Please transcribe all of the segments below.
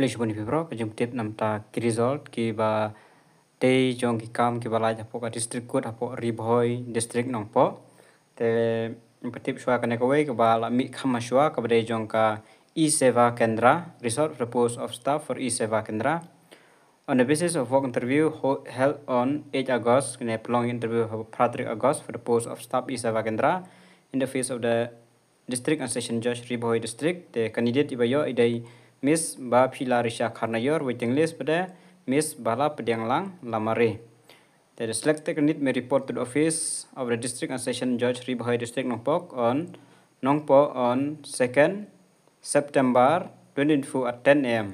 flash boni pibro jim tip namta ki result ki ba tei jong ki kam ki ba lai hapo ka district code hapo ribhoi district nong po te patip shwa kane ko wei ka ba la mi khama shwa ka bre jong ka e seva kendra result repose of staff for e seva kendra on the basis of work interview held on 8 August, in a prolonged interview of Patrick August for the post of staff Isa Vakendra in the face of the district and session judge Riboy district, the candidate Ibayo Idai mis ba pila risha karna yor waiting list pada mis bala pediang lang lamare. That is selected unit may report to the office of the district and session judge Ribhai district Nongpok on Nongpo on 2nd September 2024 at 10 a.m.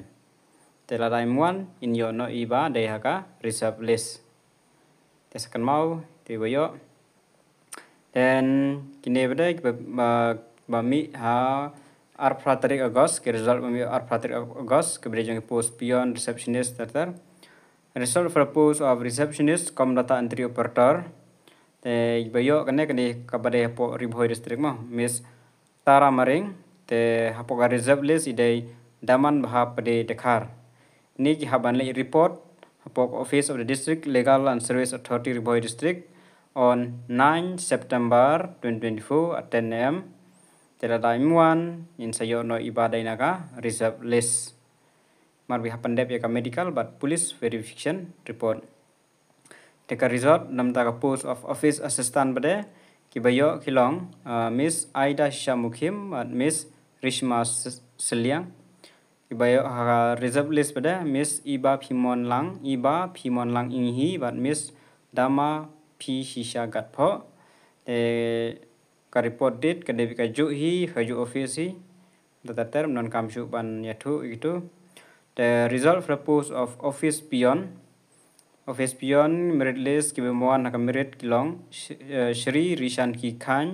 Tela time one in your no iba dayaka reserve list. second mau tiwayo. Then kini pada uh, bami ha uh, अर्थातरिक अगस्त के रिजल्ट में अर्थातरिक अगस्त के बरेजों post post receptionist receptionist ter result for post of receptionist kom data entry operator te bayo kene kene kabare po riboy district ma miss tara maring te hapo ga reserve list idei daman bha pade dekhar ni ki haban le report hapo office of the district legal and service authority riboy district on 9 september 2024 at 10 am Telata imuan in sayo no ibaday naga reserve list. Mar we happen dep yaka medical but police verification report. Teka resort nam taka post of office assistant bade kibayo kilong uh, Miss Aida Shamukhim at Miss Rishma ki Kibayo haka reserve list bade Miss Iba Phimon Lang Iba Phimon Lang Inghi but Miss Dama P Shisha Gatpo. Eh, ka report date ka debi ka ju hi haju office hi tatater non kam shu ban yathu itu the result for the post of office peon office peon merit list ki bemuan ka merit kilong eh, shri rishan ki khan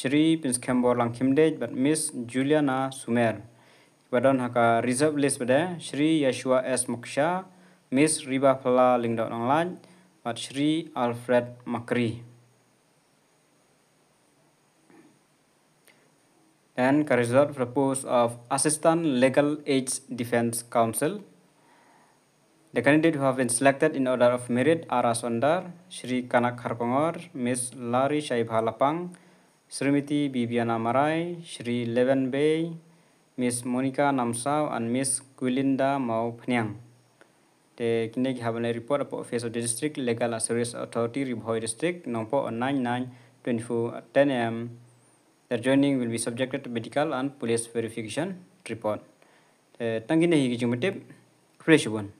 shri pinskembor lang kimdej but miss juliana sumer badan haka reserve list pada shri yashua s moksha miss riba phala lingdot online but shri alfred makri and Karizar proposed the of Assistant Legal Aid Defense Council. The candidates who have been selected in order of merit are Sondar, Sri Kanak Miss Ms. Lari Shaibha Lapang, Srimiti Bibiana Marai, Sri Levan Bay, Ms. Monica Namsa, and Ms. Gulinda Mao Pnyang. The candidate have a report about Office of the District Legal Service Authority Ribhoi District, Nompo on 99 24 10 a.m. Their joining will be subjected to medical and police verification report tangine higi jumte fresh one